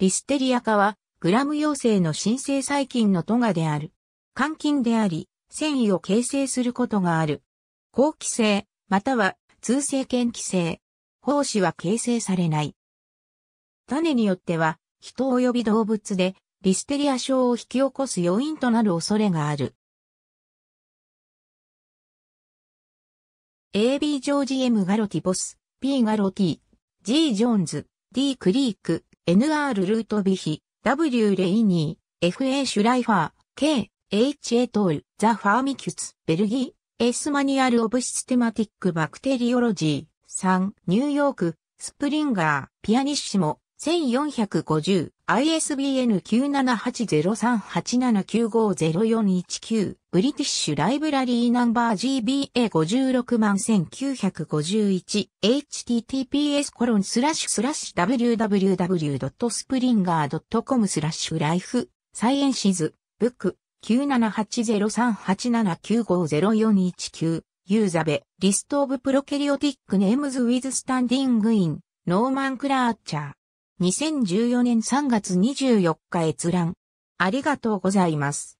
リステリア化は、グラム陽性の新生細菌のトガである。肝菌であり、繊維を形成することがある。後期性、または通性嫌気性。胞子は形成されない。種によっては、人及び動物で、リステリア症を引き起こす要因となる恐れがある。AB ジョージ M ガロティボス、P ガロティ、G ジョーンズ、D クリーク、NR ルートビヒ、W レイニー、FA シュライファー、K、HA トール、ザ・ファーミキュツ、ベルギー、エースマニュアル・オブ・システマティック・バクテリオロジー、3、ニューヨーク、スプリンガー、ピアニッシモ、1450、ISBN 9780387950419ブリティッシュライブラリーナンバー GBA56 万 1951https コロンスラッシュスラッシュ www.springer.com スラッシュライフサイエンシズブック9780387950419ユーザベリストオブプロケリオティックネームズウィズスタンディングインノーマンクラーチャー2014年3月24日閲覧。ありがとうございます。